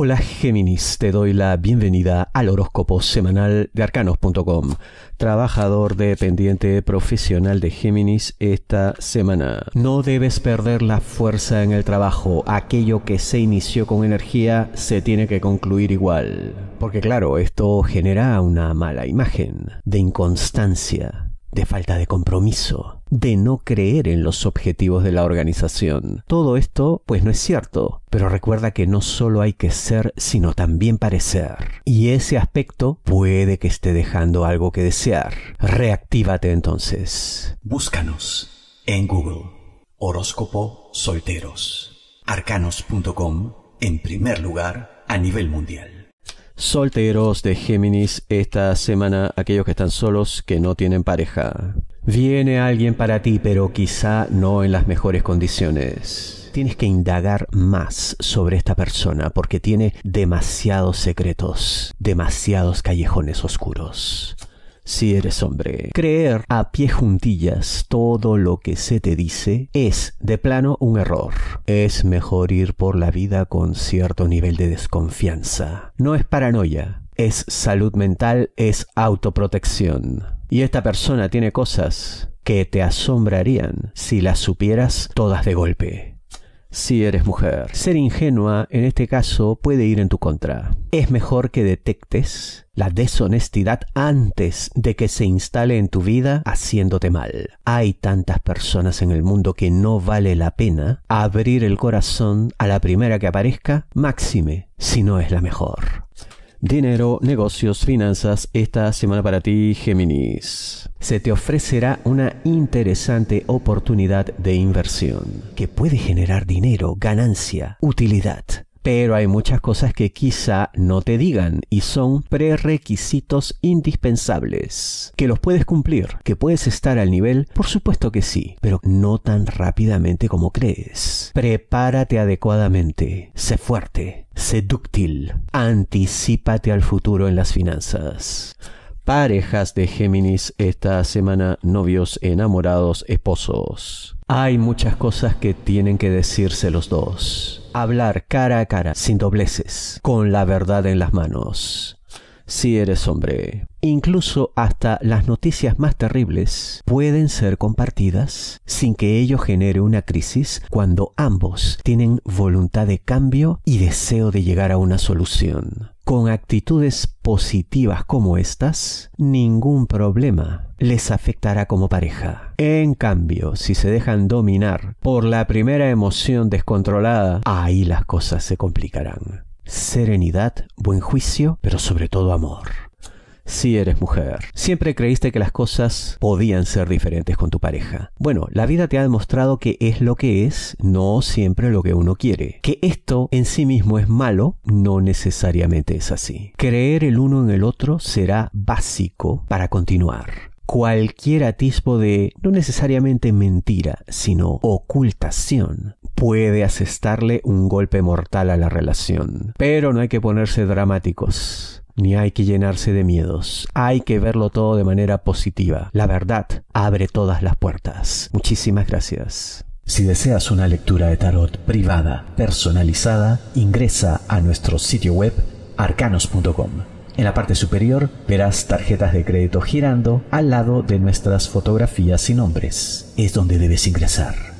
Hola Géminis, te doy la bienvenida al horóscopo semanal de arcanos.com. Trabajador dependiente profesional de Géminis esta semana. No debes perder la fuerza en el trabajo. Aquello que se inició con energía se tiene que concluir igual. Porque claro, esto genera una mala imagen de inconstancia, de falta de compromiso de no creer en los objetivos de la organización. Todo esto, pues no es cierto, pero recuerda que no solo hay que ser, sino también parecer. Y ese aspecto puede que esté dejando algo que desear. Reactívate entonces. Búscanos en Google. Horóscopo Solteros. Arcanos.com en primer lugar a nivel mundial. Solteros de Géminis esta semana, aquellos que están solos, que no tienen pareja. Viene alguien para ti, pero quizá no en las mejores condiciones. Tienes que indagar más sobre esta persona porque tiene demasiados secretos, demasiados callejones oscuros si eres hombre. Creer a pie juntillas todo lo que se te dice es de plano un error. Es mejor ir por la vida con cierto nivel de desconfianza. No es paranoia, es salud mental, es autoprotección. Y esta persona tiene cosas que te asombrarían si las supieras todas de golpe si eres mujer. Ser ingenua en este caso puede ir en tu contra. Es mejor que detectes la deshonestidad antes de que se instale en tu vida haciéndote mal. Hay tantas personas en el mundo que no vale la pena abrir el corazón a la primera que aparezca, máxime, si no es la mejor. Dinero, negocios, finanzas, esta semana para ti, Géminis. Se te ofrecerá una interesante oportunidad de inversión que puede generar dinero, ganancia, utilidad pero hay muchas cosas que quizá no te digan y son prerequisitos indispensables. ¿Que los puedes cumplir? ¿Que puedes estar al nivel? Por supuesto que sí, pero no tan rápidamente como crees. Prepárate adecuadamente, sé fuerte, sé dúctil, anticípate al futuro en las finanzas parejas de Géminis esta semana, novios, enamorados, esposos. Hay muchas cosas que tienen que decirse los dos. Hablar cara a cara, sin dobleces, con la verdad en las manos. Si eres hombre, incluso hasta las noticias más terribles pueden ser compartidas sin que ello genere una crisis cuando ambos tienen voluntad de cambio y deseo de llegar a una solución. Con actitudes positivas como estas, ningún problema les afectará como pareja. En cambio, si se dejan dominar por la primera emoción descontrolada, ahí las cosas se complicarán. Serenidad, buen juicio, pero sobre todo amor si eres mujer. Siempre creíste que las cosas podían ser diferentes con tu pareja. Bueno, la vida te ha demostrado que es lo que es, no siempre lo que uno quiere. Que esto en sí mismo es malo, no necesariamente es así. Creer el uno en el otro será básico para continuar cualquier atisbo de no necesariamente mentira, sino ocultación, puede asestarle un golpe mortal a la relación. Pero no hay que ponerse dramáticos ni hay que llenarse de miedos. Hay que verlo todo de manera positiva. La verdad abre todas las puertas. Muchísimas gracias. Si deseas una lectura de tarot privada, personalizada, ingresa a nuestro sitio web arcanos.com. En la parte superior verás tarjetas de crédito girando al lado de nuestras fotografías y nombres. Es donde debes ingresar.